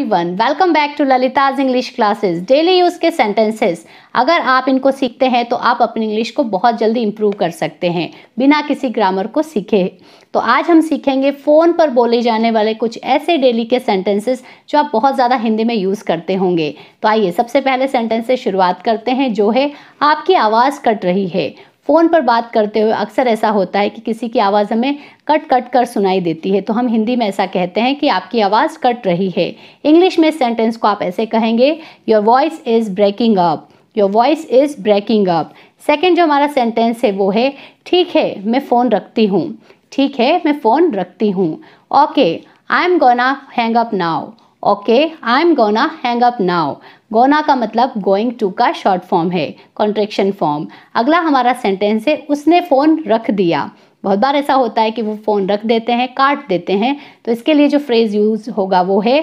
everyone welcome back to Lalita's English classes daily use के sentences अगर आप इनको सीखते हैं तो आप अपनी इंग्लिश को बहुत जल्दी इम्प्रूव कर सकते हैं बिना किसी ग्रामर को सीखे तो आज हम सीखेंगे फ़ोन पर बोले जाने वाले कुछ ऐसे डेली के सेंटेंसेस जो आप बहुत ज़्यादा हिंदी में यूज़ करते होंगे तो आइए सबसे पहले सेंटेंस से शुरुआत करते हैं जो है आपकी आवाज़ कट रही है फ़ोन पर बात करते हुए अक्सर ऐसा होता है कि किसी की आवाज़ हमें कट कट कर सुनाई देती है तो हम हिंदी में ऐसा कहते हैं कि आपकी आवाज़ कट रही है इंग्लिश में सेंटेंस को आप ऐसे कहेंगे your voice is breaking up your voice is breaking up second जो हमारा सेंटेंस है वो है ठीक है मैं फ़ोन रखती हूँ ठीक है मैं फ़ोन रखती हूँ okay I am gonna hang up now okay I am gonna hang up now gonna का मतलब गोइंग टू का शॉर्ट फॉर्म है कॉन्ट्रेक्शन फॉर्म अगला हमारा सेंटेंस है उसने फ़ोन रख दिया बहुत बार ऐसा होता है कि वो फ़ोन रख देते हैं काट देते हैं तो इसके लिए जो फ्रेज़ यूज़ होगा वो है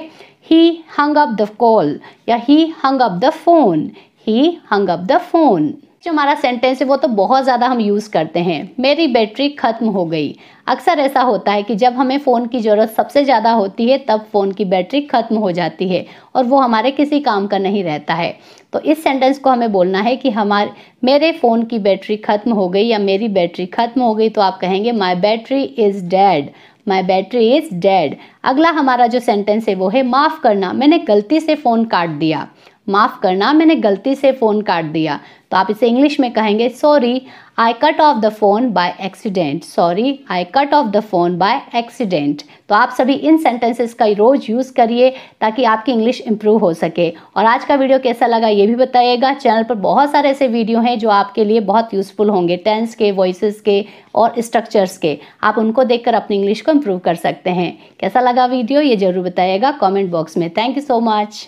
he hung up the call या he hung up the phone he hung up the phone जो हमारा सेंटेंस है वो तो बहुत ज़्यादा हम यूज़ करते हैं मेरी बैटरी ख़त्म हो गई अक्सर ऐसा होता है कि जब हमें फ़ोन की ज़रूरत सबसे ज़्यादा होती है तब फ़ोन की बैटरी ख़त्म हो जाती है और वो हमारे किसी काम का नहीं रहता है तो इस सेंटेंस को हमें बोलना है कि हमारे मेरे फ़ोन की बैटरी ख़त्म हो गई या मेरी बैटरी ख़त्म हो गई तो आप कहेंगे my battery is dead my battery is dead अगला हमारा जो सेंटेंस है वो है माफ़ करना मैंने गलती से फ़ोन काट दिया माफ़ करना मैंने गलती से फ़ोन काट दिया तो आप इसे इंग्लिश में कहेंगे sorry I cut off the phone by accident sorry I cut off the phone by accident तो आप सभी इन सेंटेंसेस का रोज़ यूज़ करिए ताकि आपकी इंग्लिश इम्प्रूव हो सके और आज का वीडियो कैसा लगा ये भी बताइएगा चैनल पर बहुत सारे ऐसे वीडियो हैं जो आपके लिए बहुत यूज़फुल होंगे टेंस के वॉइस के और स्ट्रक्चर्स के आप उनको देख अपनी इंग्लिश को इम्प्रूव कर सकते हैं कैसा लगा वीडियो ये ज़रूर बताइएगा कॉमेंट बॉक्स में थैंक यू सो मच